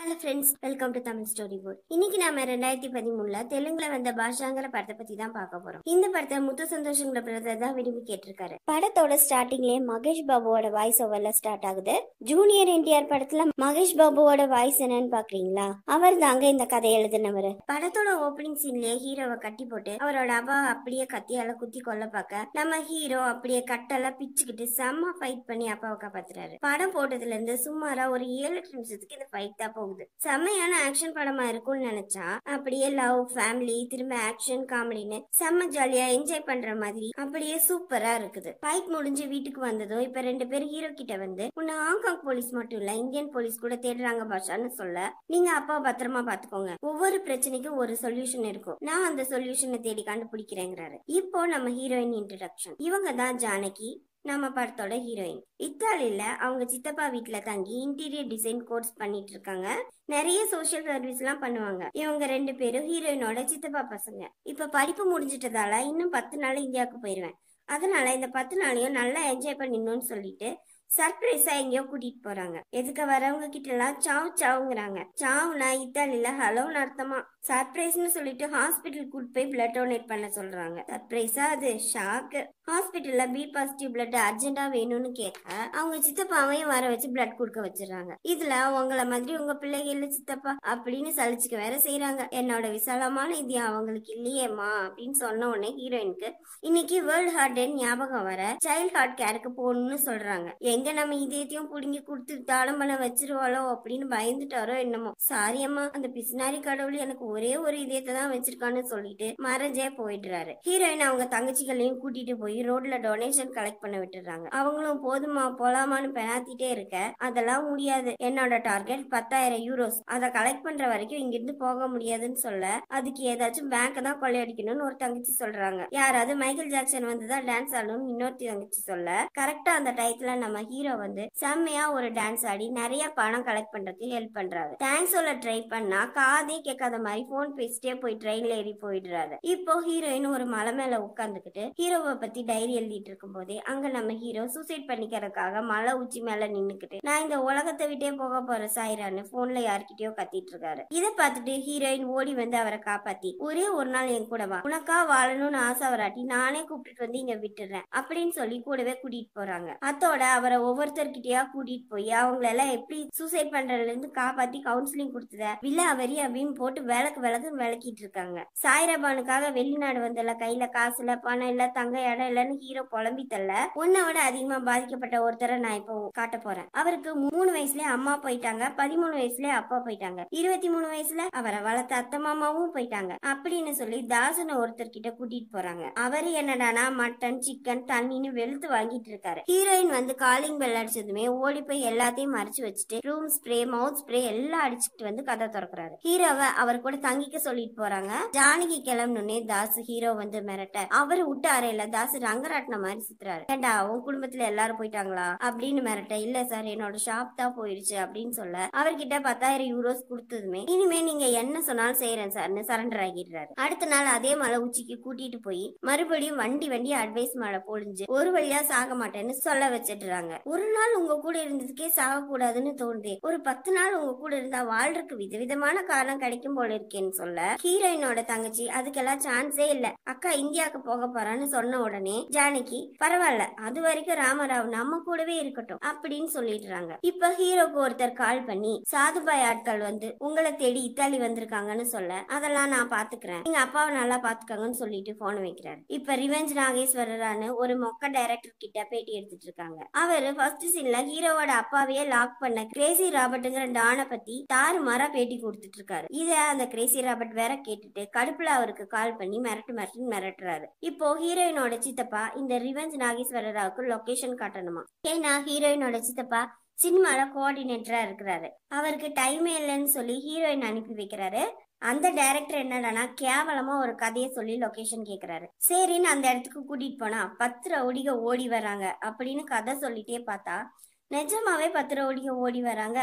hello friends welcome to Tamil story board இன்னைக்கு நாம ரெண்டாயிரத்தி பதிமூணுல தெலுங்குல வந்த பாஷாங்கிற படத்தை பத்தி தான் பார்க்க போறோம் இந்த படத்தை முத்து சந்தோஷங்கிற பிரதர் தான் விரும்பி கேட்டிருக்காரு படத்தோட ஸ்டார்டிங்லயே மகேஷ் பாபுவோட வாய்ஸ் ஓவர்ல ஸ்டார்ட் ஆகுது ஜூனியர் என்டிஆர் படத்துல மகேஷ் பாபுவோட வாய்ஸ் என்னன்னு பாக்குறீங்களா அவர் தாங்க இந்த கதை எழுதினவர் படத்தோட ஓபனிங் சீன்லயே ஹீரோவை கட்டி போட்டு அவரோட அப்பா அப்படியே கத்தியால குத்தி கொல்ல பார்க்க நம்ம ஹீரோ அப்படியே கட்டெல்லாம் பிச்சுக்கிட்டு செம்ம ஃபைட் பண்ணி அப்பாவை காப்பாத்துறாரு படம் போட்டதுல இருந்து சுமாரா ஒரு ஏழு நிமிஷத்துக்கு இந்த ஃபைட் தான் போகும் போகுது செம்மையான ஆக்ஷன் படமா இருக்கும்னு நினைச்சா அப்படியே லவ் ஃபேமிலி திரும்ப ஆக்ஷன் காமெடின்னு செம்ம ஜாலியா என்ஜாய் பண்ற மாதிரி அப்படியே சூப்பரா இருக்குது பைக் முடிஞ்சு வீட்டுக்கு வந்ததும் இப்ப ரெண்டு பேரும் ஹீரோ கிட்ட வந்து உன்னை ஹாங்காங் போலீஸ் மட்டும் இல்ல இந்தியன் போலீஸ் கூட தேடுறாங்க பாஷான்னு சொல்ல நீங்க அப்பா பத்திரமா பாத்துக்கோங்க ஒவ்வொரு பிரச்சனைக்கும் ஒரு சொல்யூஷன் இருக்கும் நான் அந்த சொல்யூஷனை தேடி கண்டுபிடிக்கிறேங்கிறாரு இப்போ நம்ம ஹீரோயின் இன்ட்ரடக்ஷன் இவங்க தான் ஜானகி நாம படத்தோட ஹீரோயின் இத்தாலியில அவங்க சித்தப்பா வீட்டுல தங்கி இன்டீரியர் டிசைன் கோர்ஸ் பண்ணிட்டு இருக்காங்க நிறைய சோசியல் சர்வீஸ் எல்லாம் பண்ணுவாங்க இவங்க ரெண்டு பேரும் ஹீரோயினோட சித்தப்பா பசங்க இப்ப படிப்பு முடிஞ்சிட்டதால இன்னும் பத்து நாள் இந்தியாவுக்கு போயிருவேன் அதனால இந்த பத்து நாளையும் நல்லா என்ஜாய் பண்ணிடணும்னு சொல்லிட்டு சர்ப்ரைஸா எங்கேயோ கூட்டிட்டு போறாங்க எதுக்கு வரவங்க கிட்ட எல்லாம் சாவ் சாவுங்கிறாங்க சாவ்னா இத்தாலியில ஹலோன்னு அர்த்தமா சர்ப்ரைஸ்னு சொல்லிட்டு ஹாஸ்பிட்டல் கூட்டு போய் பிளட் டொனேட் பண்ண சொல்றாங்க சர்ப்ரைஸா அது ஷாக்கு ஹாஸ்பிட்டல்ல பி பாசிட்டிவ் பிளட் அர்ஜென்டா வேணும்னு கேட்க அவங்க சித்தப்பாவையும் வர வச்சு பிளட் கொடுக்க வச்சிருக்காங்க இதுல உங்கள மாதிரி உங்க பிள்ளைகள் சித்தப்பா அப்படின்னு சலிச்சுக்க வேற செய்யறாங்க என்னோட விசாலமான இது அவங்களுக்கு இல்லையேம்மா அப்படின்னு சொன்ன உடனே ஹீரோயினுக்கு இன்னைக்கு வேர்ல்ட் ஹார்ட் டே ஞாபகம் வர சைல்ட் ஹார்ட் கேருக்கு போகணும்னு சொல்றாங்க எங்க நம்ம இதயத்தையும் புடுங்கி கொடுத்து தாளம் பண்ண வச்சிருவாளோ அப்படின்னு பயந்துட்டாரோ என்னமோ சாரியம்மா அந்த பிசினாரி கடவுள் எனக்கு ஒரே ஒரு இதயத்தை தான் வச்சிருக்கான்னு சொல்லிட்டு மறைஞ்சே போயிடுறாரு ஹீரோயின் அவங்க தங்கச்சிகளையும் கூட்டிட்டு போய் ரோட்ல டொனேஷன் கலெக்ட் பண்ண விட்டுறாங்க அவங்களும் போதுமா போலாமான்னு பெணாத்திட்டே இருக்க அதெல்லாம் முடியாது என்னோட டார்கெட் பத்தாயிரம் யூரோஸ் அதை கலெக்ட் பண்ற வரைக்கும் இங்கிருந்து போக முடியாதுன்னு சொல்ல அதுக்கு ஏதாச்சும் பேங்க் தான் கொள்ளையடிக்கணும்னு ஒரு தங்கச்சி சொல்றாங்க யாராவது மைக்கேல் ஜாக்சன் வந்துதான் டான்ஸ் ஆடணும்னு இன்னொருத்தி தங்கச்சி சொல்ல கரெக்டா அந்த டயத்துல நம்ம ஹீரோ வந்து செம்மையா ஒரு டான்ஸ் ஆடி நிறைய பணம் கலெக்ட் பண்றதுக்கு ஹெல்ப் பண்றாரு தேங்க்ஸ் சொல்ல ட்ரை பண்ணா காதே கேட்காத மாதிரி ஐபோன் பேசிட்டே போய் ட்ரெயின்ல ஏறி போயிடுறாரு இப்போ ஹீரோயின் ஒரு மலை மேல உட்காந்துக்கிட்டு ஹீரோவை பத்தி டைரி எழுதிட்டு இருக்கும் போதே அங்க நம்ம ஹீரோ சூசைட் பண்ணிக்கிறதுக்காக மலை உச்சி மேல நின்னுக்கிட்டு நான் இந்த உலகத்தை விட்டே போக போற சாயிரான்னு போன்ல யார்கிட்டயோ கத்திட்டு இருக்காரு இதை பார்த்துட்டு ஹீரோயின் ஓடி வந்து அவரை காப்பாத்தி ஒரே ஒரு நாள் என் கூட வா உனக்கா வாழணும்னு ஆசை வராட்டி நானே கூப்பிட்டுட்டு வந்து இங்க விட்டுறேன் அப்படின்னு சொல்லி கூடவே கூட்டிட்டு போறாங்க அத்தோட அவரை ஒவ்வொருத்தர்கிட்டயா கூட்டிட்டு போய் அவங்களெல்லாம் எப்படி சூசைட் பண்றதுல இருந்து காப்பாத்தி கவுன்சிலிங் கொடுத்தத வில்லா அவரி அப்படின்னு போட்டு வேலை விளக்கு விளக்கு விளக்கிட்டு இருக்காங்க சாயிரபானுக்காக வெளிநாடு வந்தல கையில காசு இல்ல பணம் இல்ல தங்க இடம் இல்லன்னு ஹீரோ புலம்பி தள்ள உன்னோட அதிகமா பாதிக்கப்பட்ட ஒருத்தரை நான் இப்போ காட்ட போறேன் அவருக்கு மூணு வயசுலயே அம்மா போயிட்டாங்க பதிமூணு வயசுல அப்பா போயிட்டாங்க இருபத்தி மூணு வயசுல அவரை வளர்த்த அத்த மாமாவும் போயிட்டாங்க அப்படின்னு சொல்லி தாசனை ஒருத்தர் கிட்ட கூட்டிட்டு போறாங்க அவரு என்னடானா மட்டன் சிக்கன் தண்ணின்னு வெளுத்து வாங்கிட்டு இருக்காரு ஹீரோயின் வந்து காலிங் பெல் அடிச்சதுமே ஓடி போய் எல்லாத்தையும் மறைச்சு வச்சுட்டு ரூம் ஸ்ப்ரே மவுத் ஸ்ப்ரே எல்லாம் அடிச்சுட்டு வந்து கதை திறக்கிறாரு ஹீரோவை அவர் கூட தங்கிக்க சொல்லிட்டு போறாங்க ஜானகி கிளம்பணுன்னே தாஸ் ஹீரோ வந்து மிரட்ட அவரு விட்டு அறையில தாஸ் ரங்கராட்டின மாதிரி சுத்துறாரு ஏண்டா உன் குடும்பத்துல எல்லாரும் போயிட்டாங்களா அப்படின்னு மிரட்ட இல்ல சார் என்னோட ஷாப் தான் போயிருச்சு அப்படின்னு சொல்ல அவர்கிட்ட பத்தாயிரம் யூரோஸ் கொடுத்ததுமே இனிமே நீங்க என்ன சொன்னாலும் செய்யறேன் சார்னு சரண்டர் ஆகிடுறாரு அடுத்த நாள் அதே மலை உச்சிக்கு கூட்டிட்டு போய் மறுபடியும் வண்டி வண்டி அட்வைஸ் மழை பொழிஞ்சு ஒரு வழியா சாக மாட்டேன்னு சொல்ல வச்சிடுறாங்க ஒரு நாள் உங்க கூட இருந்ததுக்கே சாக கூடாதுன்னு தோணுது ஒரு பத்து நாள் உங்க கூட இருந்தா வாழ்றதுக்கு விதவிதமான காரணம் கிடைக்கும் போல இருக்கு இருக்கேன்னு சொல்ல ஹீரோயினோட தங்கச்சி அதுக்கெல்லாம் சான்ஸே இல்ல அக்கா இந்தியாவுக்கு போக போறான்னு சொன்ன உடனே ஜானகி பரவாயில்ல அது வரைக்கும் ராமராவ் நம்ம கூடவே இருக்கட்டும் அப்படின்னு சொல்லிடுறாங்க இப்ப ஹீரோக்கு ஒருத்தர் கால் பண்ணி சாதுபாய் ஆட்கள் வந்து உங்களை தேடி இத்தாலி வந்திருக்காங்கன்னு சொல்ல அதெல்லாம் நான் பாத்துக்கிறேன் எங்க அப்பாவை நல்லா பாத்துக்கங்கன்னு சொல்லிட்டு போன் வைக்கிறாரு இப்ப ரிவெஞ்ச் நாகேஸ்வரரான்னு ஒரு மொக்க டைரக்டர் கிட்ட பேட்டி எடுத்துட்டு இருக்காங்க அவரு ஃபர்ஸ்ட் சீன்ல ஹீரோவோட அப்பாவையே லாக் பண்ண கிரேசி ராபர்ட்ங்கிற டானை பத்தி தாறுமாறா பேட்டி கொடுத்துட்டு இருக்காரு இத அந்த கிரேசி ராபர்ட் வேற கேட்டுட்டு கடுப்புல அவருக்கு கால் பண்ணி மிரட்டு மிரட்டு மிரட்டுறாரு இப்போ ஹீரோயினோட சித்தப்பா இந்த ரிவெஞ்ச் நாகேஸ்வர ராவுக்கு லொகேஷன் காட்டணுமா ஏன்னா ஹீரோயினோட சித்தப்பா சினிமால கோஆர்டினேட்டரா இருக்கிறாரு அவருக்கு டைம் இல்லைன்னு சொல்லி ஹீரோயின் அனுப்பி வைக்கிறாரு அந்த டைரக்டர் என்னடானா கேவலமா ஒரு கதையை சொல்லி லொகேஷன் கேக்குறாரு சரின்னு அந்த இடத்துக்கு கூட்டிட்டு போனா பத்து ரவுடிக ஓடி வராங்க அப்படின்னு கதை சொல்லிட்டே பார்த்தா நிஜமாவே பத்து ரவுடிக ஓடி வராங்க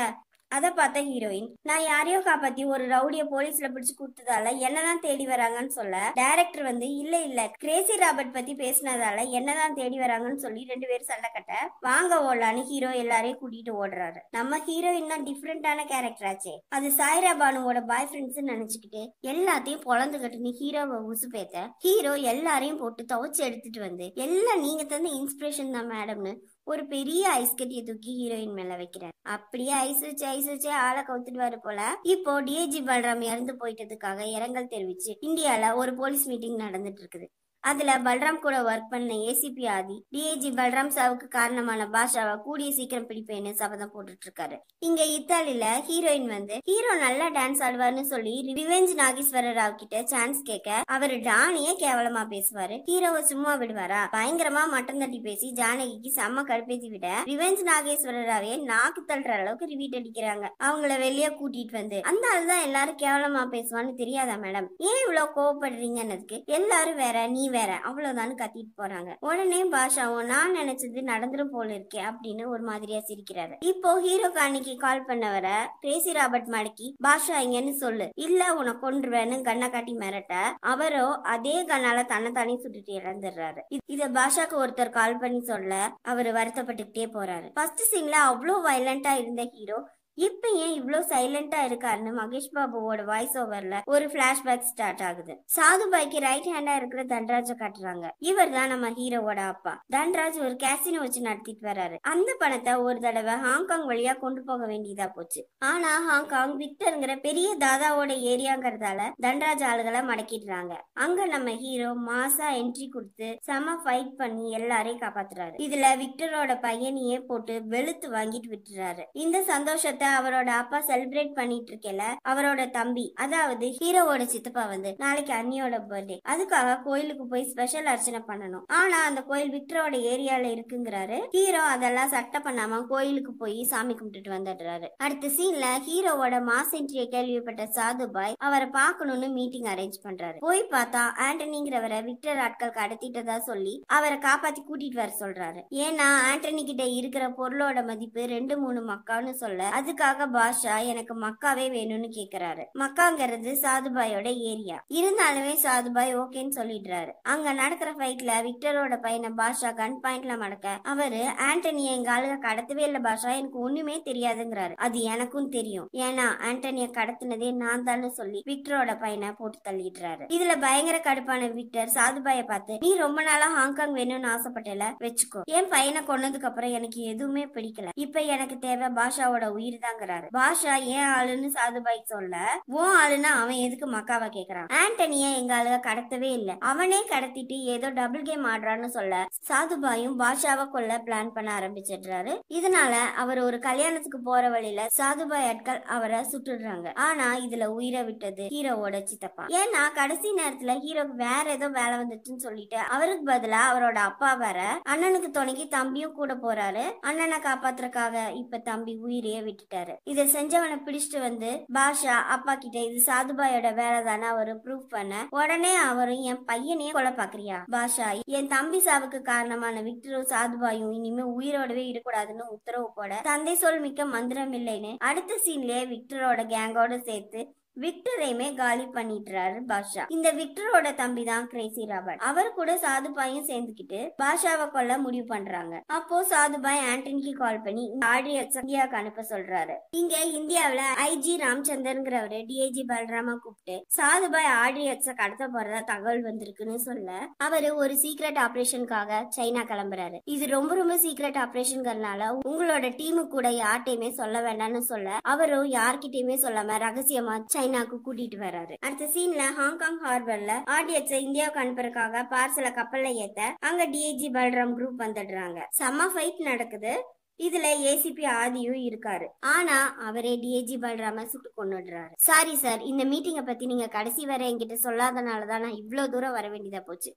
அதை பார்த்த ஹீரோயின் நான் யாரையோ காப்பாத்தி ஒரு ரவுடிய போலீஸ்ல பிடிச்சு கொடுத்ததால என்னதான் தேடி வராங்கன்னு சொல்ல டைரக்டர் வந்து இல்ல இல்ல கிரேசி ராபர்ட் பத்தி பேசினதால என்னதான் தேடி வராங்கன்னு சொல்லி ரெண்டு பேரும் சண்டை கட்ட வாங்க ஓடலான்னு ஹீரோ எல்லாரையும் கூட்டிட்டு ஓடுறாரு நம்ம ஹீரோயின் தான் டிஃப்ரெண்டான கேரக்டர் ஆச்சே அது சாய்ரா பானுவோட பாய் ஃப்ரெண்ட்ஸ் நினைச்சுக்கிட்டு எல்லாத்தையும் கட்டுன்னு ஹீரோவை உசு பேத்த ஹீரோ எல்லாரையும் போட்டு துவச்சு எடுத்துட்டு வந்து எல்லாம் நீங்க தந்த இன்ஸ்பிரேஷன் தான் மேடம்னு ஒரு பெரிய ஐஸ் கட்டிய தூக்கி ஹீரோயின் மேல வைக்கிறார் அப்படியே ஐஸ் வச்சு ஐஸ் வச்சு ஆளை கவுத்துட்டு வர போல இப்போ டிஏஜி பலராம் இறந்து போயிட்டதுக்காக இரங்கல் தெரிவிச்சு இந்தியால ஒரு போலீஸ் மீட்டிங் நடந்துட்டு இருக்குது அதுல பல்ராம் கூட ஒர்க் பண்ண ஏசிபி ஆதி டிஐஜி பல்ராம் சாவுக்கு காரணமான பாஷாவை கூடிய சீக்கிரம் பிடிப்பேன்னு சபதம் போட்டுட்டு இருக்காரு இங்க இத்தாலியில ஹீரோயின் வந்து ஹீரோ நல்லா டான்ஸ் ஆடுவார்னு சொல்லி ரிவெஞ்ச் நாகேஸ்வர ராவ் கிட்ட சான்ஸ் கேட்க அவர் டானிய கேவலமா பேசுவாரு ஹீரோவை சும்மா விடுவாரா பயங்கரமா மட்டம் தட்டி பேசி ஜானகிக்கு செம்ம கடுப்பேத்தி விட ரிவெஞ்ச் நாகேஸ்வர ராவே நாக்கு தள்ளுற அளவுக்கு ரிவீட் அடிக்கிறாங்க அவங்கள வெளியே கூட்டிட்டு வந்து அந்த ஆள் தான் எல்லாரும் கேவலமா பேசுவான்னு தெரியாதா மேடம் ஏன் இவ்வளவு கோவப்படுறீங்கன்னதுக்கு எல்லாரும் வேற நீ வேற அவ்வளவுதான் கத்திட்டு போறாங்க உடனே பாஷாவும் நான் நினைச்சது நடந்துரும் போல இருக்கேன் அப்படின்னு ஒரு மாதிரியா சிரிக்கிறாரு இப்போ ஹீரோ காணிக்கு கால் பண்ணவர கிரேசி ராபர்ட் மடக்கி பாஷா இங்கன்னு சொல்லு இல்ல உன கொண்டுருவேன்னு கண்ணை காட்டி மிரட்ட அவரோ அதே கண்ணால தன்னை தானே சுட்டுட்டு இறந்துடுறாரு இத பாஷாக்கு ஒருத்தர் கால் பண்ணி சொல்ல அவர் வருத்தப்பட்டுக்கிட்டே போறாரு ஃபர்ஸ்ட் சீன்ல அவ்வளோ வயலண்டா இருந்த ஹீரோ இப்ப ஏன் இவ்வளவு சைலண்டா இருக்காருன்னு மகேஷ் பாபுவோட வாய்ஸ் ஓவர்ல ஒரு பிளாஷ்பேக் ஸ்டார்ட் ஆகுது சாதுபாய்க்கு ரைட் ஹேண்டா இருக்கிற தன்ராஜ காட்டுறாங்க இவர் தான் நம்ம ஹீரோவோட அப்பா தன்ராஜ் ஒரு கேசினோ வச்சு நடத்திட்டு வர்றாரு அந்த பணத்தை ஒரு தடவை ஹாங்காங் வழியா கொண்டு போக வேண்டியதா போச்சு ஆனா ஹாங்காங் விக்டர்ங்கிற பெரிய தாதாவோட ஏரியாங்கிறதால தன்ராஜ் ஆளுகளை மடக்கிடுறாங்க அங்க நம்ம ஹீரோ மாசா என்ட்ரி கொடுத்து செம ஃபைட் பண்ணி எல்லாரையும் காப்பாத்துறாரு இதுல விக்டரோட பையனையே போட்டு வெளுத்து வாங்கிட்டு விட்டுறாரு இந்த சந்தோஷத்தை அவரோட அப்பா செலிப்ரேட் பண்ணிட்டு இருக்கல அவரோட தம்பி அதாவது ஹீரோவோட சித்தப்பா வந்து நாளைக்கு அண்ணியோட பர்த்டே அதுக்காக கோயிலுக்கு போய் ஸ்பெஷல் அர்ச்சனை பண்ணணும் ஆனா அந்த கோயில் விக்டரோட ஏரியால இருக்குங்கிறாரு ஹீரோ அதெல்லாம் சட்டை பண்ணாம கோயிலுக்கு போய் சாமி கும்பிட்டுட்டு வந்துடுறாரு அடுத்த சீன்ல ஹீரோவோட மாஸ் என்ட்ரிய கேள்விப்பட்ட சாது பாய் அவரை பார்க்கணும்னு மீட்டிங் அரேஞ்ச் பண்றாரு போய் பார்த்தா ஆண்டனிங்கிறவரை விக்டர் ஆட்கள் கடத்திட்டதா சொல்லி அவரை காப்பாத்தி கூட்டிட்டு வர சொல்றாரு ஏன்னா ஆண்டனி கிட்ட இருக்கிற பொருளோட மதிப்பு ரெண்டு மூணு மக்கான்னு சொல்ல அது அதுக்காக பாஷா எனக்கு மக்காவே வேணும்னு கேக்குறாரு மக்காங்கிறது சாதுபாயோட ஏரியா இருந்தாலுமே சாதுபாய் ஓகேன்னு சொல்லிடுறாரு அங்க நடக்கிற ஃபைட்ல விக்டரோட பையனை பாஷா கன் பாயிண்ட்ல மடக்க அவரு ஆண்டனிய எங்க ஆளுக கடத்தவே இல்ல பாஷா எனக்கு ஒண்ணுமே தெரியாதுங்கிறாரு அது எனக்கும் தெரியும் ஏன்னா ஆண்டனிய கடத்தினதே நான் தான் சொல்லி விக்டரோட பையனை போட்டு தள்ளிடுறாரு இதுல பயங்கர கடுப்பான விக்டர் சாதுபாய பார்த்து நீ ரொம்ப நாளா ஹாங்காங் வேணும்னு ஆசைப்பட்டல வச்சுக்கோ என் பையனை கொன்னதுக்கு அப்புறம் எனக்கு எதுவுமே பிடிக்கல இப்ப எனக்கு தேவை பாஷாவோட உயிர் இருந்தாங்கிறாரு பாஷா ஏன் ஆளுன்னு சாதுபாய்க்கு சொல்ல ஓ ஆளுன்னா அவன் எதுக்கு மக்காவ கேக்குறான் ஆண்டனிய எங்க ஆளுக கடத்தவே இல்ல அவனே கடத்திட்டு ஏதோ டபுள் கேம் ஆடுறான்னு சொல்ல சாதுபாயும் பாஷாவை கொல்ல பிளான் பண்ண ஆரம்பிச்சிடுறாரு இதனால அவர் ஒரு கல்யாணத்துக்கு போற வழியில சாதுபாய் ஆட்கள் அவரை சுட்டுடுறாங்க ஆனா இதுல உயிரை விட்டது ஹீரோவோட சித்தப்பா ஏன்னா கடைசி நேரத்துல ஹீரோக்கு வேற ஏதோ வேலை வந்துச்சுன்னு சொல்லிட்டு அவருக்கு பதிலா அவரோட அப்பா வேற அண்ணனுக்கு துணைக்கு தம்பியும் கூட போறாரு அண்ணனை காப்பாத்துறக்காக இப்ப தம்பி உயிரையே விட்டுட்டு பண்ணிட்டாரு இதை செஞ்சவனை பிடிச்சிட்டு வந்து பாஷா அப்பா கிட்ட இது சாதுபாயோட வேலை தானே அவரு ப்ரூவ் பண்ண உடனே அவரும் என் பையனையே கொலை பாக்குறியா பாஷா என் தம்பி சாவுக்கு காரணமான விக்டரும் சாதுபாயும் இனிமே உயிரோடவே இருக்கக்கூடாதுன்னு உத்தரவு போட தந்தை சொல் மிக்க மந்திரம் இல்லைன்னு அடுத்த சீன்லயே விக்டரோட கேங்கோட சேர்த்து விக்டரையுமே காலி பண்ணிட்டுறாரு பாஷா இந்த விக்டரோட தம்பி தான் கிரேசி ராபர்ட் அவர் கூட சாதுபாயும் சேர்ந்துக்கிட்டு பாஷாவை கொல்ல முடிவு பண்றாங்க அப்போ சாதுபாய் ஆண்டனிக்கு கால் பண்ணி ஆடிய இந்தியாவுக்கு அனுப்ப சொல்றாரு இங்க இந்தியாவில ஐஜி ராம்சந்தர்ங்கிறவரு டிஐஜி பல்ராமா கூப்பிட்டு சாதுபாய் ஆடி எக்ஸ கடத்த போறதா தகவல் வந்திருக்குன்னு சொல்ல அவரு ஒரு சீக்ரெட் ஆபரேஷனுக்காக சைனா கிளம்புறாரு இது ரொம்ப ரொம்ப சீக்ரெட் ஆபரேஷன்கிறதுனால உங்களோட டீமு கூட யார்ட்டையுமே சொல்ல வேண்டாம்னு சொல்ல அவரும் யார்கிட்டயுமே சொல்லாம ரகசியமா சைனாக்கு கூட்டிட்டு வராரு அடுத்த சீன்ல ஹாங்காங் ஹார்பர்ல ஆடியன்ஸை இந்தியாவுக்கு அனுப்புறதுக்காக பார்சல கப்பல்ல ஏத்த அங்க டிஐஜி பல்ராம் குரூப் வந்துடுறாங்க செம்ம ஃபைட் நடக்குது இதுல ஏசிபி ஆதியும் இருக்காரு ஆனா அவரே டிஏஜி பல்ராம சுட்டு கொண்டுடுறாரு சாரி சார் இந்த மீட்டிங்க பத்தி நீங்க கடைசி வர என்கிட்ட சொல்லாதனாலதான் நான் இவ்வளவு தூரம் வர வேண்டியதா போச்சு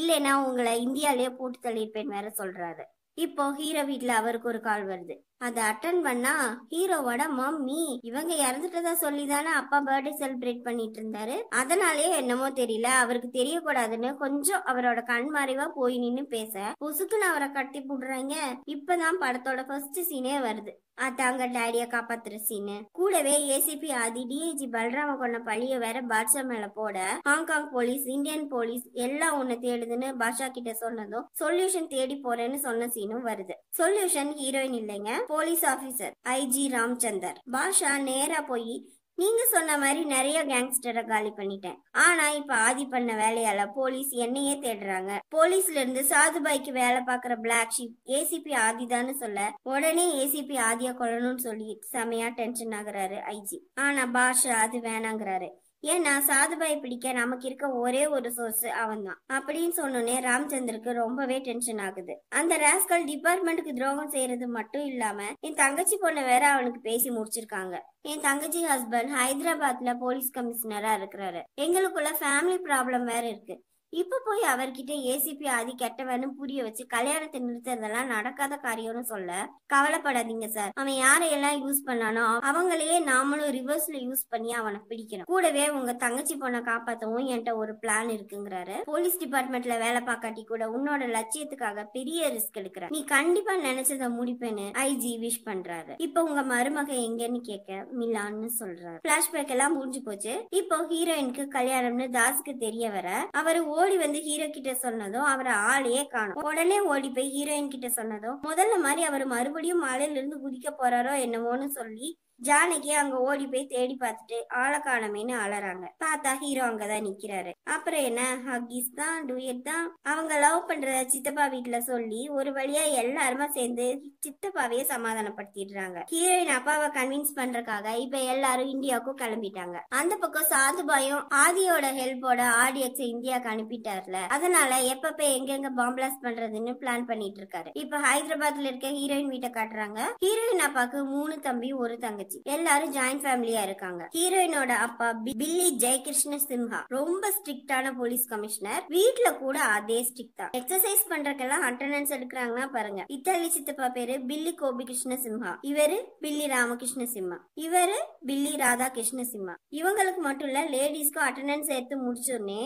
இல்லைன்னா உங்களை இந்தியாலயே போட்டு தள்ளியிருப்பேன் வேற சொல்றாரு இப்போ ஹீரோ வீட்டுல அவருக்கு ஒரு கால் வருது அதை அட்டன் பண்ணா ஹீரோவோட மம்மி இவங்க இறந்துட்டதா சொல்லி தானே அப்பா பர்த்டே செலிப்ரேட் பண்ணிட்டு இருந்தாரு அதனாலயே என்னமோ தெரியல அவருக்கு தெரியக்கூடாதுன்னு கொஞ்சம் அவரோட கண் மறைவா போய் நின்னு பேச பொசுக்குன்னு அவரை கட்டி போடுறாங்க இப்பதான் படத்தோட ஃபர்ஸ்ட் சீனே வருது ஆத்தாங்க டேடிய காப்பாத்துற சீனு கூடவே ஏசிபி ஆதி டிஐஜி பல்ராம கொண்ட பழிய வேற பாட்ஷா மேல போட ஹாங்காங் போலீஸ் இந்தியன் போலீஸ் எல்லாம் உன்னை தேடுதுன்னு பாஷா கிட்ட சொன்னதும் சொல்யூஷன் தேடி போறேன்னு சொன்ன சீனும் வருது சொல்யூஷன் ஹீரோயின் இல்லைங்க police officer IG Ramchandar Basha நேரா போய் நீங்க சொன்ன மாதிரி நிறைய கேங்ஸ்டரை காலி பண்ணிட்டேன் ஆனா இப்ப ஆதி பண்ண வேலையால போலீஸ் என்னையே தேடுறாங்க போலீஸ்ல இருந்து சாதுபாய்க்கு வேலை பாக்குற பிளாக் ஷீப் ஏசிபி ஆதிதான்னு சொல்ல உடனே ஏசிபி ஆதியா கொள்ளணும்னு சொல்லி செமையா டென்ஷன் ஆகுறாரு ஐஜி ஆனா பாஷா அது வேணாங்கிறாரு ஏன்னா சாதுபாய் பிடிக்க நமக்கு இருக்க ஒரே ஒரு சோர்ஸ் அவன் தான் அப்படின்னு சொன்னோன்னே ராமச்சந்திருக்கு ரொம்பவே டென்ஷன் ஆகுது அந்த ராஸ்கல் டிபார்ட்மெண்ட்டுக்கு துரோகம் செய்யறது மட்டும் இல்லாம என் தங்கச்சி பொண்ணு வேற அவனுக்கு பேசி முடிச்சிருக்காங்க என் தங்கச்சி ஹஸ்பண்ட் ஹைதராபாத்ல போலீஸ் கமிஷனரா இருக்கிறாரு எங்களுக்குள்ள ஃபேமிலி ப்ராப்ளம் வேற இருக்கு இப்ப போய் அவர்கிட்ட ஏசிபி ஆதி கெட்டவன்னு புரிய வச்சு கல்யாணத்தை நிறுத்துறதெல்லாம் நடக்காத காரியம்னு சொல்ல கவலைப்படாதீங்க சார் அவன் யாரையெல்லாம் யூஸ் பண்ணானோ அவங்களையே நாமளும் ரிவர்ஸ்ல யூஸ் பண்ணி அவனை பிடிக்கணும் கூடவே உங்க தங்கச்சி பொண்ணை காப்பாத்தவும் என்கிட்ட ஒரு பிளான் இருக்குங்கிறாரு போலீஸ் டிபார்ட்மெண்ட்ல வேலை பார்க்காட்டி கூட உன்னோட லட்சியத்துக்காக பெரிய ரிஸ்க் எடுக்கிற நீ கண்டிப்பா நினைச்சதை முடிப்பேன்னு ஐஜி விஷ் பண்றாரு இப்ப உங்க மருமக எங்கன்னு கேட்க மிலான்னு சொல்றாரு பிளாஷ்பேக் எல்லாம் முடிஞ்சு போச்சு இப்போ ஹீரோயினுக்கு கல்யாணம்னு தாஸுக்கு தெரிய வர அவரு ஓ ஓடி வந்து ஹீரோ கிட்ட சொன்னதும் அவரை ஆளையே காணும் உடனே ஓடி போய் ஹீரோயின் கிட்ட சொன்னதும் முதல்ல மாதிரி அவர் மறுபடியும் மலையில இருந்து குதிக்க போறாரோ என்னவோன்னு சொல்லி ஜானகி அங்க ஓடி போய் தேடி பார்த்துட்டு ஆளை காணமேனு அலறாங்க பார்த்தா ஹீரோ அங்கதான் நிக்கிறாரு அப்புறம் என்ன ஹக்கீஸ் தான் டூயட் தான் அவங்க லவ் பண்றத சித்தப்பா வீட்டுல சொல்லி ஒரு வழியா எல்லாருமா சேர்ந்து சித்தப்பாவையே சமாதானப்படுத்திடுறாங்க ஹீரோயின் அப்பாவை கன்வின்ஸ் பண்றதுக்காக இப்ப எல்லாரும் இந்தியாவுக்கும் கிளம்பிட்டாங்க அந்த பக்கம் சாதுபாயும் ஆதியோட ஹெல்ப்போட ஆடியன்ஸ் இந்தியாவுக்கு அனுப்பிட்டாருல அதனால எப்பப்ப எங்கெங்க பாம்பிளாஸ் பண்றதுன்னு பிளான் பண்ணிட்டு இருக்காரு இப்ப ஹைதராபாத்ல இருக்க ஹீரோயின் வீட்டை காட்டுறாங்க ஹீரோயின் அப்பாக்கு மூணு தம்பி ஒரு தங்கச்சி ஆயிடுச்சு எல்லாரும் ஜாயிண்ட் ஃபேமிலியா இருக்காங்க ஹீரோயினோட அப்பா பில்லி ஜெயகிருஷ்ண சிம்ஹா ரொம்ப ஸ்ட்ரிக்டான போலீஸ் கமிஷனர் வீட்ல கூட அதே ஸ்ட்ரிக்ட் தான் எக்ஸசைஸ் பண்றக்கெல்லாம் அட்டண்டன்ஸ் எடுக்கிறாங்கன்னா பாருங்க இத்தாலி சித்தப்பா பேரு பில்லி கோபிகிருஷ்ண சிம்ஹா இவரு பில்லி ராமகிருஷ்ண சிம்மா இவரு பில்லி ராதா கிருஷ்ண சிம்மா இவங்களுக்கு மட்டும் இல்ல லேடிஸ்க்கும் அட்டண்டன்ஸ் எடுத்து முடிச்சோடனே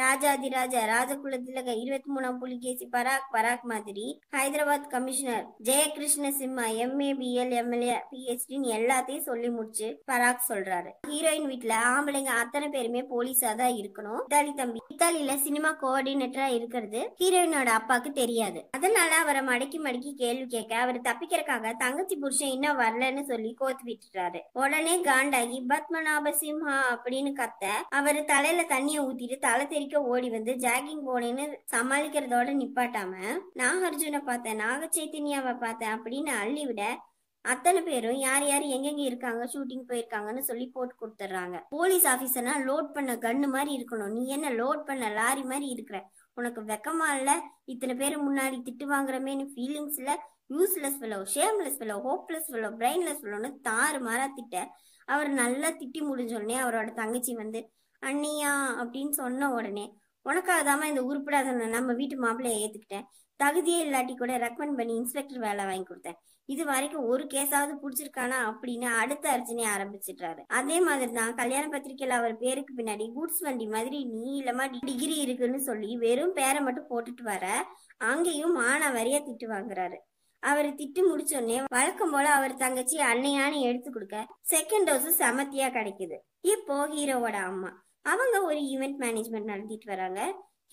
ராஜாதிராஜா ராஜகுல திலக இருபத்தி மூணாம் புலிகேசி பராக் பராக் மாதிரி Hyderabad commissioner Jayakrishna Simha MA L MLA பிஹெச்டின்னு எல்லாத்தையும் சொல்லி முடிச்சு பராக் சொல்றாரு ஹீரோயின் வீட்ல ஆம்பளைங்க அத்தனை பேருமே போலீஸா தான் இருக்கணும் இத்தாலி தம்பி இத்தாலியில சினிமா கோஆர்டினேட்டரா இருக்கிறது ஹீரோயினோட அப்பாக்கு தெரியாது அதனால அவரை மடக்கி மடக்கி கேள்வி கேட்க அவர் தப்பிக்கிறக்காக தங்கச்சி புருஷன் இன்னும் வரலன்னு சொல்லி கோத்து விட்டுறாரு உடனே காண்டாகி பத்மநாப சிம்ஹா அப்படின்னு கத்த அவர் தலையில தண்ணியை ஊத்திட்டு தலை எரிக்க ஓடி வந்து ஜாகிங் போனேன்னு சமாளிக்கிறதோட நிப்பாட்டாம நாகார்ஜுனை பார்த்தேன் நாக சைத்தன்யாவை பார்த்தேன் அப்படின்னு அள்ளி விட அத்தனை பேரும் யார் யார் எங்கெங்க இருக்காங்க ஷூட்டிங் போயிருக்காங்கன்னு சொல்லி போட்டு கொடுத்துட்றாங்க போலீஸ் ஆஃபீஸர்னா லோட் பண்ண கண்ணு மாதிரி இருக்கணும் நீ என்ன லோட் பண்ண லாரி மாதிரி இருக்கிற உனக்கு வெக்கமா இல்ல இத்தனை பேர் முன்னாடி திட்டு வாங்குறமேனு ஃபீலிங்ஸ்ல useless fellow shameless fellow hopeless fellow brainless ஃபெலோன்னு தாறு மாறா திட்ட அவர் நல்லா திட்டி முடிஞ்சோடனே அவரோட தங்கச்சி வந்து அண்ணியா அப்படின்னு சொன்ன உடனே உனக்காக தாமா இந்த உருப்பிடாத நம்ம வீட்டு மாப்பிள்ளைய ஏத்துக்கிட்டேன் தகுதியே இல்லாட்டி கூட ரெக்கமெண்ட் பண்ணி இன்ஸ்பெக்டர் வேலை வாங்கி கொடுத்தேன் இது வரைக்கும் ஒரு கேஸாவது பிடிச்சிருக்கானா அப்படின்னு அடுத்த அர்ச்சனையை ஆரம்பிச்சிடுறாரு அதே மாதிரி தான் கல்யாண பத்திரிகையில் அவர் பேருக்கு பின்னாடி கூட்ஸ் வண்டி மாதிரி நீளமா டிகிரி இருக்குன்னு சொல்லி வெறும் பேரை மட்டும் போட்டுட்டு வர அங்கேயும் மானா வரியா திட்டு வாங்குறாரு அவர் திட்டு முடிச்சோடனே வழக்கம் போல அவர் தங்கச்சி அன்னையானு எடுத்து கொடுக்க செகண்ட் டோஸ் சமத்தியா கிடைக்குது இப்போ ஹீரோவோட அம்மா அவங்க ஒரு ஈவெண்ட் மேனேஜ்மெண்ட் நடத்திட்டு வராங்க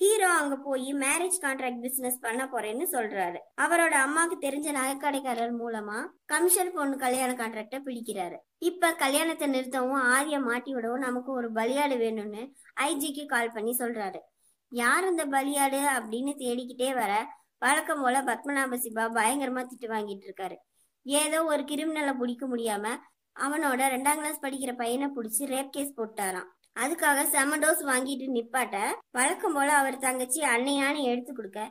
ஹீரோ அங்க போய் மேரேஜ் கான்ட்ராக்ட் பிசினஸ் பண்ண போறேன்னு சொல்றாரு அவரோட அம்மாக்கு தெரிஞ்ச நகைக்கடைக்காரர் மூலமா கமிஷன் பொண்ணு கல்யாண கான்ட்ராக்ட பிடிக்கிறாரு இப்ப கல்யாணத்தை நிறுத்தவும் ஆரிய மாட்டி விடவும் நமக்கு ஒரு பலியாடு வேணும்னு ஐஜிக்கு கால் பண்ணி சொல்றாரு யார் இந்த பலியாடு அப்படின்னு தேடிக்கிட்டே வர வழக்கம் போல பத்மநாப சிபா பயங்கரமா திட்டு வாங்கிட்டு இருக்காரு ஏதோ ஒரு கிரிமினலை பிடிக்க முடியாம அவனோட ரெண்டாம் கிளாஸ் படிக்கிற பையனை பிடிச்சி ரேப் கேஸ் போட்டாராம் அதுக்காக செம டோஸ் வாங்கிட்டு நிப்பாட்ட வழக்கம் போல அவர் தங்கச்சி அன்னையான்னு எடுத்து கொடுக்க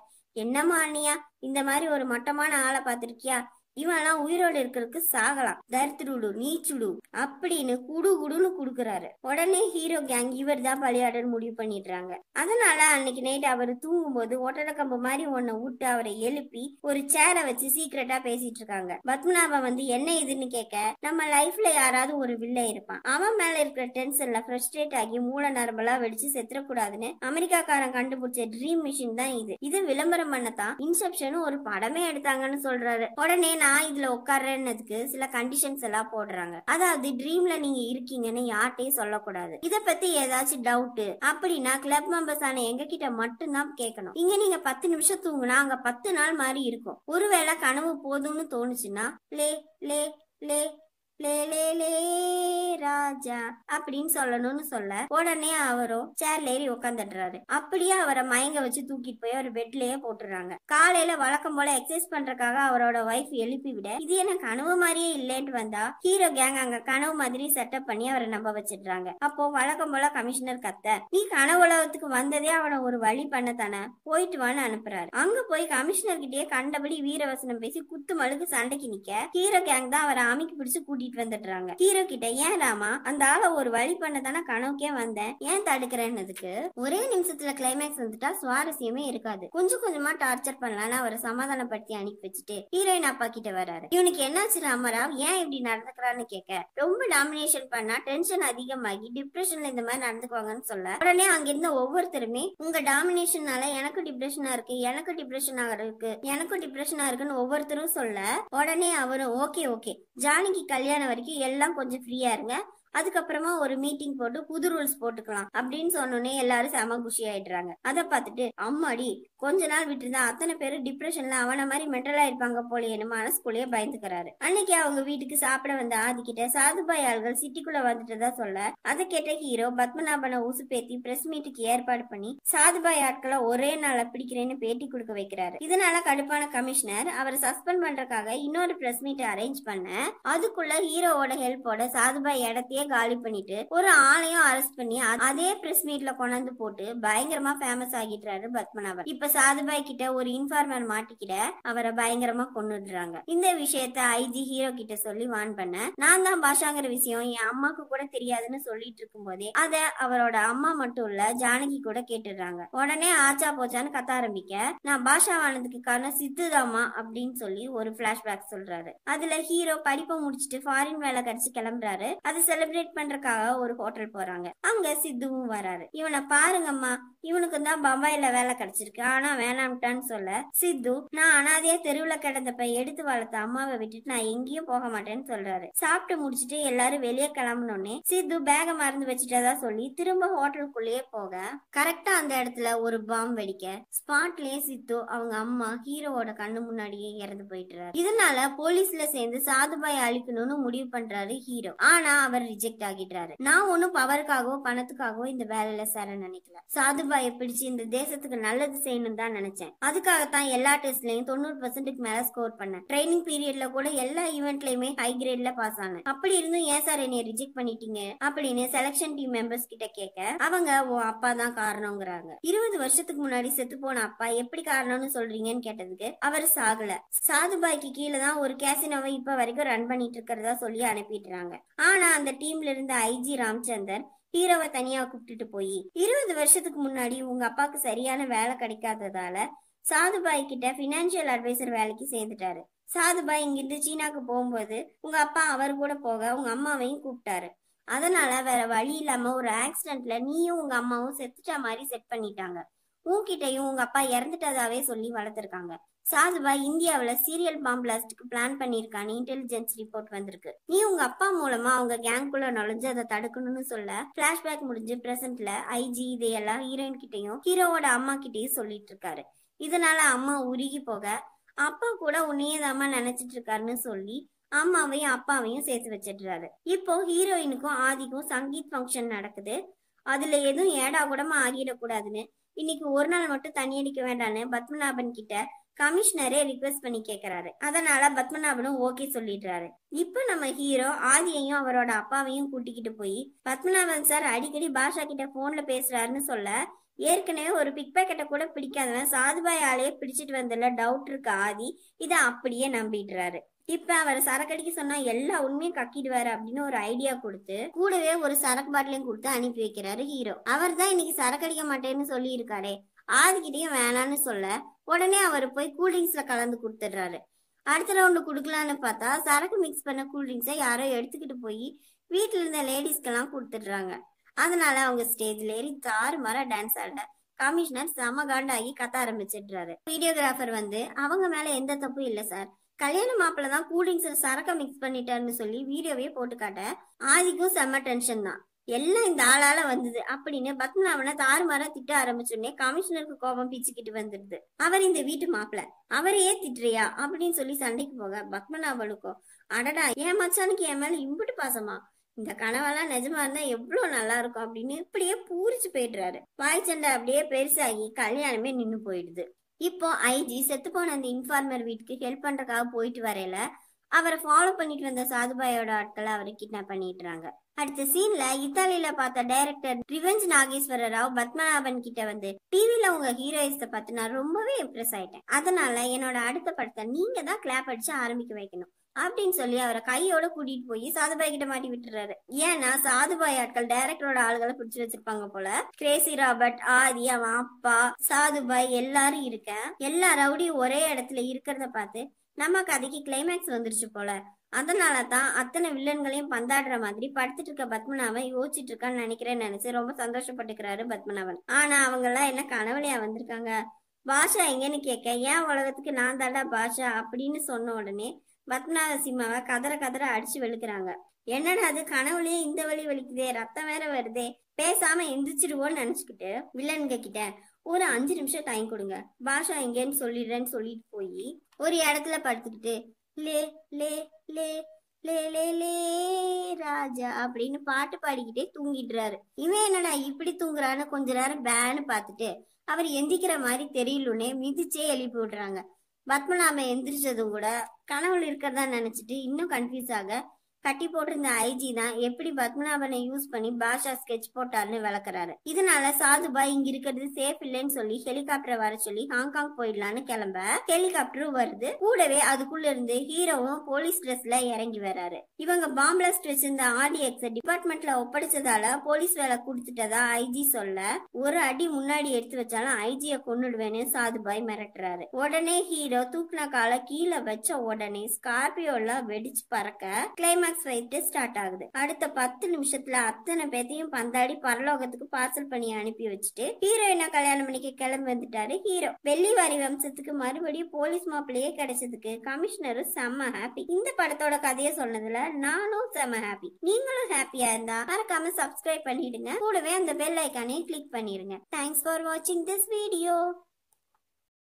என்னம்மா அன்னையா இந்த மாதிரி ஒரு மொட்டமான ஆளை பார்த்துருக்கியா இவெல்லாம் உயிரோடு இருக்கிறதுக்கு சாகலாம் தருத்துடு நீச்சுடு அப்படின்னு குடு குடுன்னு குடுக்கறாரு உடனே ஹீரோ கேங் இவர் தான் பலியாடன்னு முடிவு பண்ணிடுறாங்க அதனால அன்னைக்கு நைட் அவர் தூங்கும் போது ஒட்டடக்கம்பு மாதிரி ஒன்ன விட்டு அவரை எழுப்பி ஒரு சேரை வச்சு சீக்கிரட்டா பேசிட்டு இருக்காங்க பத்மநாபா வந்து என்ன இதுன்னு கேட்க நம்ம லைஃப்ல யாராவது ஒரு வில்ல இருப்பான் அவன் மேல இருக்கிற டென்ஷன்ல ஃப்ரஸ்ட்ரேட் ஆகி மூல நரம்பெல்லாம் வெடிச்சு செத்துறக்கூடாதுன்னு அமெரிக்காக்காரன் கண்டுபிடிச்ச ட்ரீம் மிஷின் தான் இது இது விளம்பரம் பண்ணத்தான் இன்செப்ஷன் ஒரு படமே எடுத்தாங்கன்னு சொல்றாரு உடனே நான் இதுல உட்கார்றேன்னதுக்கு சில கண்டிஷன்ஸ் எல்லாம் போடுறாங்க அதாவது ட்ரீம்ல நீங்க இருக்கீங்கன்னு யார்ட்டையும் சொல்லக்கூடாது இத பத்தி ஏதாச்சும் டவுட் அப்படின்னா கிளப் மெம்பர்ஸ் ஆன எங்க கிட்ட மட்டும்தான் கேட்கணும் இங்க நீங்க பத்து நிமிஷம் தூங்கினா அங்க பத்து நாள் மாதிரி இருக்கும் ஒருவேளை கனவு போதும்னு தோணுச்சுன்னா லே லே லே லேலேலே ராஜா அப்படின்னு சொல்லணும்னு சொல்ல உடனே அவரும் சேர்ல ஏறி உட்காந்துடுறாரு அப்படியே அவரை மயங்க வச்சு தூக்கிட்டு போய் அவர் பெட்லயே போட்டுறாங்க காலையில வழக்கம் போல எக்ஸசைஸ் பண்றதுக்காக அவரோட ஒய்ஃப் எழுப்பி விட இது எனக்கு கனவு மாதிரியே இல்லைன்ட்டு வந்தா ஹீரோ கேங் அங்க கனவு மாதிரி செட்டப் பண்ணி அவரை நம்ப வச்சிடுறாங்க அப்போ வழக்கம் போல கமிஷனர் கத்த நீ கனவு உலகத்துக்கு வந்ததே அவனை ஒரு வழி பண்ண தானே போயிட்டு வான்னு அனுப்புறாரு அங்க போய் கமிஷனர் கிட்டேயே கண்டபடி வீரவசனம் பேசி குத்து மழுக்கு சண்டைக்கு நிக்க ஹீரோ கேங் தான் அவரை அமைக்கு பிடிச்சு கூட்டி கூட்டிட்டு வந்துடுறாங்க ஹீரோ கிட்ட ஏன் ராமா அந்த ஆளை ஒரு வழி தானே கனவுக்கே வந்தேன் ஏன் தடுக்கிறேன்னதுக்கு ஒரே நிமிஷத்துல கிளைமேக்ஸ் வந்துட்டா சுவாரஸ்யமே இருக்காது கொஞ்சம் கொஞ்சமா டார்ச்சர் பண்ணலாம்னு அவரை சமாதானப்படுத்தி அனுப்பி வச்சுட்டு ஹீரோயின் அப்பா கிட்ட வராரு இவனுக்கு என்னாச்சு ராமராவ் ஏன் இப்படி நடந்துக்கிறான்னு கேட்க ரொம்ப டாமினேஷன் பண்ணா டென்ஷன் அதிகமாகி டிப்ரெஷன்ல இந்த மாதிரி நடந்துக்குவாங்கன்னு சொல்ல உடனே அங்கிருந்த ஒவ்வொருத்தருமே உங்க டாமினேஷனால எனக்கு டிப்ரெஷனா இருக்கு எனக்கு டிப்ரெஷனா இருக்கு எனக்கு டிப்ரெஷனா இருக்குன்னு ஒவ்வொருத்தரும் சொல்ல உடனே அவரும் ஓகே ஓகே ஜானகி கல்யாணம் கல்யாணம் வரைக்கும் எல்லாம் கொஞ்சம் ஃப்ரீயாக இருங்க அதுக்கப்புறமா ஒரு மீட்டிங் போட்டு புது ரூல்ஸ் போட்டுக்கலாம் அப்படின்னு சொன்னோடனே எல்லாரும் செம குஷி ஆயிடுறாங்க அதை பார்த்துட்டு அம்மாடி கொஞ்ச நாள் விட்டுருந்தா அத்தனை பேரும் டிப்ரெஷன்ல அவன மாதிரி மென்டலா இருப்பாங்க போலேன்னு மனசுக்குள்ளேயே பயந்துக்கிறாரு அன்னைக்கு அவங்க வீட்டுக்கு சாப்பிட வந்த ஆதிக்கிட்ட சாதுபாய் ஆள்கள் சிட்டிக்குள்ள வந்துட்டதா சொல்ல அதை கேட்ட ஹீரோ பத்மநாபனை பேத்தி பிரஸ் மீட்டுக்கு ஏற்பாடு பண்ணி சாதுபாய் ஆட்களை ஒரே நாள பிடிக்கிறேன்னு பேட்டி கொடுக்க வைக்கிறாரு இதனால கடுப்பான கமிஷனர் அவரை சஸ்பெண்ட் பண்றதுக்காக இன்னொரு பிரஸ் மீட் அரேஞ்ச் பண்ண அதுக்குள்ள ஹீரோவோட ஹெல்ப்போட சாதுபாய் இடத்தையே காலி பண்ணிட்டு ஒரு ஆளையும் அரெஸ்ட் பண்ணி அதே பிரஸ் மீட்ல கொண்டாந்து போட்டு பயங்கரமா ஃபேமஸ் ஆகிட்டாரு பத்மநாபர் இப்ப சாதுபாய் கிட்ட ஒரு இன்ஃபார்மர் மாட்டிக்கிட்ட அவரை பயங்கரமா கொண்டுடுறாங்க இந்த விஷயத்த ஐஜி ஹீரோ கிட்ட சொல்லி வான் பண்ண நான் தான் பாஷாங்கிற விஷயம் என் அம்மாக்கு கூட தெரியாதுன்னு சொல்லிட்டு இருக்கும் போதே அத அவரோட அம்மா மட்டும் இல்ல ஜானகி கூட கேட்டுடுறாங்க உடனே ஆச்சா போச்சான்னு கத்த ஆரம்பிக்க நான் பாஷா வானதுக்கு காரணம் சித்துதாமா அப்படின்னு சொல்லி ஒரு பிளாஷ்பேக் சொல்றாரு அதுல ஹீரோ படிப்பை முடிச்சுட்டு ஃபாரின் வேலை கிடைச்சு கிளம்புறாரு அது செலிபிரேட் செலிப்ரேட் பண்றதுக்காக ஒரு ஹோட்டல் போறாங்க அங்க சித்துவும் வராரு இவனை பாருங்கம்மா இவனுக்கு தான் பம்பாயில வேலை கிடைச்சிருக்கு ஆனா வேணாம்ட்டான்னு சொல்ல சித்து நான் அனாதையா தெருவுல கிடந்தப்ப எடுத்து வளர்த்த அம்மாவை விட்டுட்டு நான் எங்கேயும் போக மாட்டேன்னு சொல்றாரு சாப்பிட்டு முடிச்சுட்டு எல்லாரும் வெளியே கிளம்பணும்னே சித்து பேக மறந்து வச்சுட்டதா சொல்லி திரும்ப ஹோட்டலுக்குள்ளேயே போக கரெக்டா அந்த இடத்துல ஒரு பாம் வெடிக்க ஸ்பாட்லயே சித்து அவங்க அம்மா ஹீரோவோட கண்ணு முன்னாடியே இறந்து போயிட்டுறாரு இதனால போலீஸ்ல சேர்ந்து சாதுபாய் அழிக்கணும்னு முடிவு பண்றாரு ஹீரோ ஆனா அவர் ரிஜெக்ட் ஆகிடுறாரு நான் ஒன்னும் பவருக்காகவோ பணத்துக்காகவோ இந்த வேலையில சேர நினைக்கல சாதுபாயை பிடிச்சு இந்த தேசத்துக்கு நல்லது செய்யணும் தான் நினைச்சேன் அதுக்காகத்தான் எல்லா டெஸ்ட்லயும் தொண்ணூறு பர்சன்ட்டுக்கு மேல ஸ்கோர் பண்ணேன் ட்ரைனிங் பீரியட்ல கூட எல்லா ஈவெண்ட்லயுமே ஹை கிரேட்ல பாஸ் ஆனேன் அப்படி இருந்தும் ஏன் சார் என்னை ரிஜெக்ட் பண்ணிட்டீங்க அப்படின்னு செலக்ஷன் டீம் மெம்பர்ஸ் கிட்ட கேட்க அவங்க உன் அப்பா தான் காரணங்கிறாங்க இருபது வருஷத்துக்கு முன்னாடி செத்து போன அப்பா எப்படி காரணம்னு சொல்றீங்கன்னு கேட்டதுக்கு அவர் சாகல சாதுபாய்க்கு கீழே தான் ஒரு கேசினோவை இப்ப வரைக்கும் ரன் பண்ணிட்டு இருக்கிறதா சொல்லி அனுப்பிடுறாங்க ஆனா அந்த டீம் டீம்ல இருந்த ஐஜி ராம்சந்தர் ஹீரோவை தனியா கூப்பிட்டுட்டு போய் இருபது வருஷத்துக்கு முன்னாடி உங்க அப்பாவுக்கு சரியான வேலை கிடைக்காததால சாதுபாய் கிட்ட பினான்சியல் அட்வைசர் வேலைக்கு சேர்ந்துட்டாரு சாதுபாய் இங்கிருந்து சீனாக்கு போகும்போது உங்க அப்பா அவர் கூட போக உங்க அம்மாவையும் கூப்பிட்டாரு அதனால வேற வழி இல்லாம ஒரு ஆக்சிடென்ட்ல நீயும் உங்க அம்மாவும் செத்துட்ட மாதிரி செட் பண்ணிட்டாங்க பூக்கிட்டையும் உங்க அப்பா இறந்துட்டதாவே சொல்லி வளர்த்துருக்காங்க சாதுபா இந்தியாவில சீரியல் பாம் பிளாஸ்டுக்கு பிளான் பண்ணியிருக்கான்னு இன்டெலிஜென்ஸ் ரிப்போர்ட் வந்திருக்கு நீ உங்க அப்பா மூலமா அவங்க குள்ள நுழைஞ்சு அதை தடுக்கணும்னு சொல்ல பிளாஷ்பேக் முடிஞ்சு பிரசன்ட்ல ஐஜி இதையெல்லாம் ஹீரோயின் கிட்டையும் ஹீரோவோட அம்மா கிட்டையும் சொல்லிட்டு இருக்காரு இதனால அம்மா உருகி போக அப்பா கூட உன்னையதாமா நினைச்சிட்டு இருக்காருன்னு சொல்லி அம்மாவையும் அப்பாவையும் சேர்த்து வச்சிடுறாரு இப்போ ஹீரோயினுக்கும் ஆதிக்கும் சங்கீத் ஃபங்க்ஷன் நடக்குது அதுல எதுவும் ஏடா கூடமா ஆகிடக்கூடாதுன்னு இன்னைக்கு ஒரு நாள் மட்டும் தண்ணி அடிக்க வேண்டான்னு பத்மநாபன் கிட்ட கமிஷனரே ரிக்வெஸ்ட் பண்ணி கேக்குறாரு அதனால பத்மநாபனும் ஓகே சொல்லிடுறாரு இப்ப நம்ம ஹீரோ ஆதியையும் அவரோட அப்பாவையும் கூட்டிக்கிட்டு போய் பத்மநாபன் சார் அடிக்கடி பாஷா கிட்ட போன்ல பேசுறாருன்னு சொல்ல ஏற்கனவே ஒரு பிக் பேக்கெட்டை கூட பிடிக்காதவன் சாதுபாய் ஆலையை பிடிச்சிட்டு வந்ததுல டவுட் இருக்க ஆதி இதை அப்படியே நம்பிடுறாரு இப்ப அவர் அடிக்க சொன்னா எல்லா உண்மையும் கக்கிடுவாரு அப்படின்னு ஒரு ஐடியா கொடுத்து கூடவே ஒரு சரக்கு பாட்டிலையும் கொடுத்து அனுப்பி வைக்கிறாரு ஹீரோ அவர் தான் இன்னைக்கு அடிக்க மாட்டேன்னு சொல்லி இருக்காரே ஆதிக்கிட்டையும் வேணான்னு சொல்ல உடனே அவர் போய் கூல்ட்ரிங்க்ஸ்ல கலந்து கொடுத்துடுறாரு அடுத்த ரவுண்ட் கொடுக்கலான்னு பார்த்தா சரக்கு மிக்ஸ் பண்ண கூல்ட்ரிங்க்ஸை யாரோ எடுத்துக்கிட்டு போய் வீட்டில் இருந்த லேடிஸ்க்கு எல்லாம் கொடுத்துடுறாங்க அதனால அவங்க ஸ்டேஜ்ல ஏறி தாறு மர டான்ஸ் ஆட கமிஷனர் செம காண்டாகி கத்த ஆரம்பிச்சிடுறாரு வீடியோகிராஃபர் வந்து அவங்க மேல எந்த தப்பும் இல்லை சார் கல்யாண மாப்பிள்ள தான் கூல் சரக்க மிக்ஸ் பண்ணிட்டாருன்னு சொல்லி வீடியோவே போட்டு காட்ட ஆதிக்கும் செம்ம டென்ஷன் தான் எல்லாம் இந்த ஆளால வந்தது அப்படின்னு பத்மநாபனை தாறுமாறா திட்ட ஆரம்பிச்சோடனே கமிஷனருக்கு கோபம் பிச்சுக்கிட்டு வந்துடுது அவர் இந்த வீட்டு மாப்பிள்ள அவரையே திட்டுறியா அப்படின்னு சொல்லி சண்டைக்கு போக பத்மநாபனுக்கும் அடடா என் மச்சானுக்கு என் மேல இம்புட்டு பாசமா இந்த கனவெல்லாம் நிஜமா இருந்தா எவ்வளவு நல்லா இருக்கும் அப்படின்னு இப்படியே பூரிச்சு போயிடுறாரு வாய் சண்டை அப்படியே பெருசாகி கல்யாணமே நின்னு போயிடுது இப்போ ஐஜி போன அந்த இன்ஃபார்மர் வீட்டுக்கு ஹெல்ப் பண்றதுக்காக போயிட்டு வரையில அவரை ஃபாலோ பண்ணிட்டு வந்த சாதுபாயோட ஆட்களை அவரை கிட்னாப் பண்ணிடுறாங்க அடுத்த சீன்ல இத்தாலியில பார்த்த டைரக்டர் ரிவெஞ்ச் நாகேஸ்வர ராவ் பத்மநாபன் கிட்ட வந்து டிவில உங்க ஹீரோயிஸ்ட பார்த்து நான் ரொம்பவே இம்ப்ரெஸ் ஆயிட்டேன் அதனால என்னோட அடுத்த படத்தை நீங்க தான் கிளாப் அடிச்சு ஆரம்பிக்க வைக்கணும் அப்படின்னு சொல்லி அவரை கையோட கூட்டிட்டு போய் சாதுபாய் கிட்ட மாட்டி விட்டுறாரு ஏன்னா சாதுபாய் ஆட்கள் டைரக்டரோட ஆளுகளை பிடிச்சு வச்சிருப்பாங்க போல கிரேசி ராபர்ட் ஆதி அவன் அப்பா சாதுபாய் எல்லாரும் இருக்க எல்லா ரவுடியும் ஒரே இடத்துல இருக்கிறத பார்த்து நம்ம கதைக்கு கிளைமேக்ஸ் வந்துருச்சு போல அதனால தான் அத்தனை வில்லன்களையும் பந்தாடுற மாதிரி படுத்துட்டு இருக்க பத்மநாபன் யோசிச்சுட்டு இருக்கான்னு நினைக்கிறேன்னு நினைச்சு ரொம்ப சந்தோஷப்பட்டுக்கிறாரு பத்மநாபன் ஆனா அவங்க எல்லாம் என்ன கனவுலையா வந்திருக்காங்க பாஷா எங்கன்னு கேட்க ஏன் உலகத்துக்கு நான் தாண்டா பாஷா அப்படின்னு சொன்ன உடனே பத்மநாத சிம்மாவை கதற கதற அடிச்சு வெளுக்கிறாங்க என்னடா அது கனவுலயே இந்த வழி வலிக்குதே ரத்தம் வேற வருதே பேசாம எந்திரிச்சிருவோன்னு நினைச்சுக்கிட்டு வில்லனுங்க கிட்ட ஒரு அஞ்சு நிமிஷம் டைம் கொடுங்க பாஷா எங்கேன்னு சொல்லிடுறேன்னு சொல்லிட்டு போய் ஒரு இடத்துல படுத்துக்கிட்டு லே லே லே லே லே லே ராஜா அப்படின்னு பாட்டு பாடிக்கிட்டே தூங்கிடுறாரு இவன் என்னடா இப்படி தூங்குறான்னு கொஞ்ச நேரம் பேனு பார்த்துட்டு அவர் எந்திக்கிற மாதிரி தெரியலன்னே மிதிச்சே எழுப்பி விடுறாங்க பத்மநாபன் எந்திரிச்சதும் கூட கனவுல இருக்கிறதா நினைச்சிட்டு இன்னும் கன்ஃபியூஸ் ஆக கட்டி போட்டிருந்த ஐஜி தான் எப்படி பத்மநாபனை யூஸ் பண்ணி பாஷா ஸ்கெச் போட்டார்னு விளக்குறாரு இதனால சாதுபாய் இங்க இருக்கிறது சேஃப் இல்லைன்னு சொல்லி ஹெலிகாப்டர் வர சொல்லி ஹாங்காங் போயிடலான்னு கிளம்ப ஹெலிகாப்டர் வருது கூடவே அதுக்குள்ள இருந்து ஹீரோவும் போலீஸ் ட்ரெஸ்ல இறங்கி வராரு இவங்க பாம்பிளாஸ்ட் வச்சிருந்த ஆர்டிஎக்ஸ் டிபார்ட்மெண்ட்ல ஒப்படைச்சதால போலீஸ் வேலை கொடுத்துட்டதா ஐஜி சொல்ல ஒரு அடி முன்னாடி எடுத்து வச்சாலும் ஐஜிய கொண்டுடுவேன்னு சாதுபாய் மிரட்டுறாரு உடனே ஹீரோ தூக்குன கால கீழே வச்ச உடனே ஸ்கார்பியோல வெடிச்சு பறக்க கிளைமேக்ஸ் அட்வான்ஸ் வைத்து ஸ்டார்ட் ஆகுது அடுத்த பத்து நிமிஷத்துல அத்தனை பேத்தையும் பந்தாடி பரலோகத்துக்கு பார்சல் பண்ணி அனுப்பி வச்சுட்டு ஹீரோயினா கல்யாணம் பண்ணிக்க கிளம்பி வந்துட்டாரு ஹீரோ வெள்ளிவாரி வம்சத்துக்கு மறுபடியும் போலீஸ் மாப்பிள்ளையே கிடைச்சதுக்கு கமிஷனரும் செம்ம ஹாப்பி இந்த படத்தோட கதையை சொன்னதுல நானும் செம்ம ஹாப்பி நீங்களும் ஹாப்பியா இருந்தா மறக்காம சப்ஸ்கிரைப் பண்ணிடுங்க கூடவே அந்த பெல் ஐக்கானையும் கிளிக் பண்ணிடுங்க தேங்க்ஸ் ஃபார் வாட்சிங் திஸ் வீடியோ